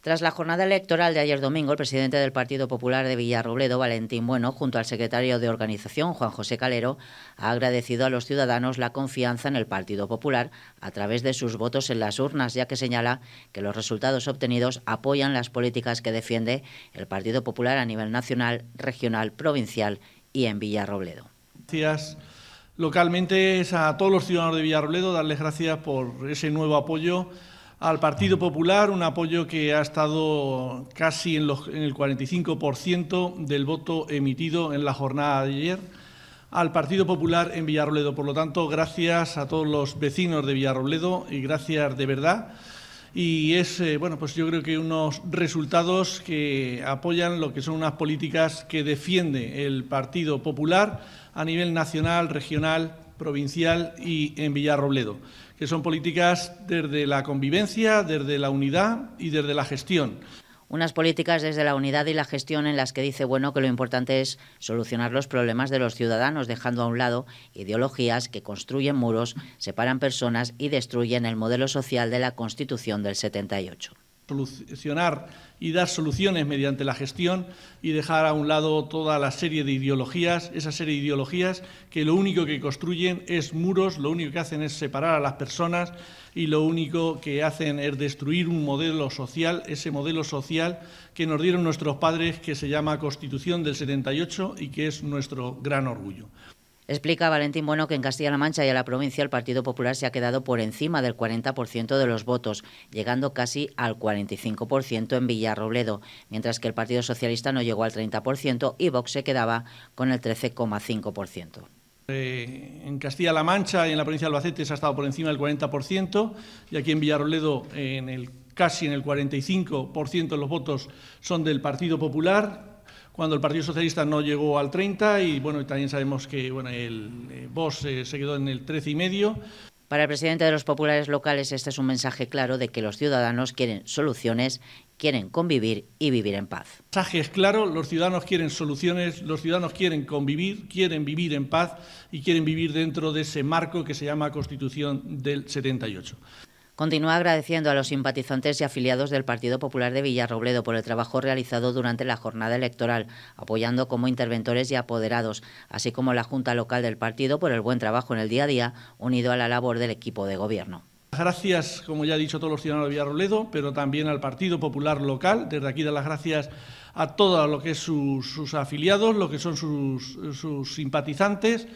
Tras la jornada electoral de ayer domingo, el presidente del Partido Popular de Villarrobledo, Valentín Bueno, junto al secretario de organización, Juan José Calero, ha agradecido a los ciudadanos la confianza en el Partido Popular a través de sus votos en las urnas, ya que señala que los resultados obtenidos apoyan las políticas que defiende el Partido Popular a nivel nacional, regional, provincial y en Villarrobledo. Gracias. Localmente es a todos los ciudadanos de Villarrobledo darles gracias por ese nuevo apoyo al Partido Popular, un apoyo que ha estado casi en, el 45% del voto emitido en la jornada de ayer al Partido Popular en Villarrobledo. Por lo tanto, gracias a todos los vecinos de Villarrobledo y gracias de verdad. Y es, eh, bueno, pues yo creo que unos resultados que apoyan lo que son unas políticas que defiende el Partido Popular a nivel nacional, regional, provincial y en Villarrobledo que son políticas desde la convivencia, desde la unidad y desde la gestión. Unas políticas desde la unidad y la gestión en las que dice bueno que lo importante es solucionar los problemas de los ciudadanos, dejando a un lado ideologías que construyen muros, separan personas y destruyen el modelo social de la Constitución del 78 solucionar y dar soluciones mediante la gestión y dejar a un lado toda la serie de ideologías, esa serie de ideologías que lo único que construyen es muros, lo único que hacen es separar a las personas y lo único que hacen es destruir un modelo social, ese modelo social que nos dieron nuestros padres que se llama Constitución del 78 y que es nuestro gran orgullo. Explica Valentín Bueno que en Castilla-La Mancha y en la provincia el Partido Popular se ha quedado por encima del 40% de los votos, llegando casi al 45% en Villarrobledo, mientras que el Partido Socialista no llegó al 30% y Vox se quedaba con el 13,5%. Eh, en Castilla-La Mancha y en la provincia de Albacete se ha estado por encima del 40% y aquí en Villarrobledo en el, casi en el 45% de los votos son del Partido Popular, cuando el Partido Socialista no llegó al 30 y bueno, también sabemos que bueno, el eh, Vox eh, se quedó en el 13 y medio. Para el presidente de los populares locales este es un mensaje claro de que los ciudadanos quieren soluciones, quieren convivir y vivir en paz. El mensaje es claro, los ciudadanos quieren soluciones, los ciudadanos quieren convivir, quieren vivir en paz y quieren vivir dentro de ese marco que se llama Constitución del 78. Continúa agradeciendo a los simpatizantes y afiliados del Partido Popular de Villarrobledo por el trabajo realizado durante la jornada electoral, apoyando como interventores y apoderados, así como la Junta Local del partido por el buen trabajo en el día a día, unido a la labor del equipo de gobierno. Gracias, como ya ha dicho, todos los ciudadanos de Villarrobledo, pero también al Partido Popular local. Desde aquí dar las gracias a todos lo que sus, afiliados, lo que son sus simpatizantes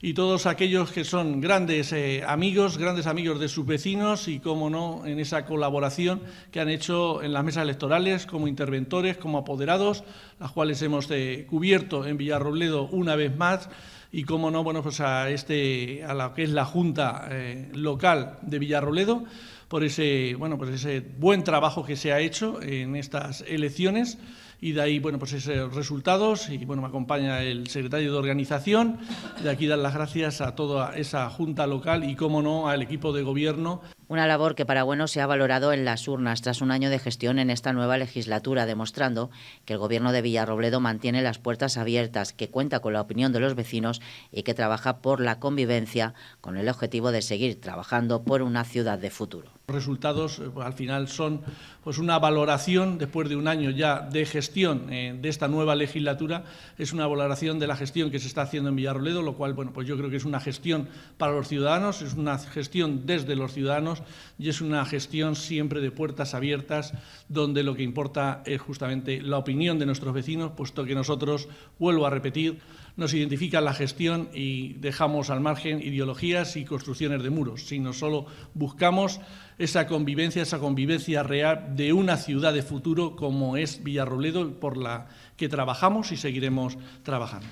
y todos aquellos que son grandes eh, amigos, grandes amigos de sus vecinos y, cómo no, en esa colaboración que han hecho en las mesas electorales como interventores, como apoderados, las cuales hemos eh, cubierto en Villarrobledo una vez más y, cómo no, bueno, pues a, este, a la que es la Junta eh, Local de Villarrobledo por ese, bueno, pues ese buen trabajo que se ha hecho en estas elecciones y de ahí, bueno, pues esos resultados y, bueno, me acompaña el secretario de organización. De aquí dar las gracias a toda esa junta local y, como no, al equipo de gobierno. Una labor que para bueno se ha valorado en las urnas tras un año de gestión en esta nueva legislatura, demostrando que el gobierno de Villarrobledo mantiene las puertas abiertas, que cuenta con la opinión de los vecinos y que trabaja por la convivencia con el objetivo de seguir trabajando por una ciudad de futuro. Los resultados eh, al final son pues una valoración después de un año ya de gestión eh, de esta nueva legislatura es una valoración de la gestión que se está haciendo en Villarroledo lo cual bueno pues yo creo que es una gestión para los ciudadanos es una gestión desde los ciudadanos y es una gestión siempre de puertas abiertas donde lo que importa es justamente la opinión de nuestros vecinos puesto que nosotros vuelvo a repetir nos identifica la gestión y dejamos al margen ideologías y construcciones de muros sino solo buscamos esa convivencia, esa convivencia real de una ciudad de futuro como es Villarrobledo, por la que trabajamos y seguiremos trabajando.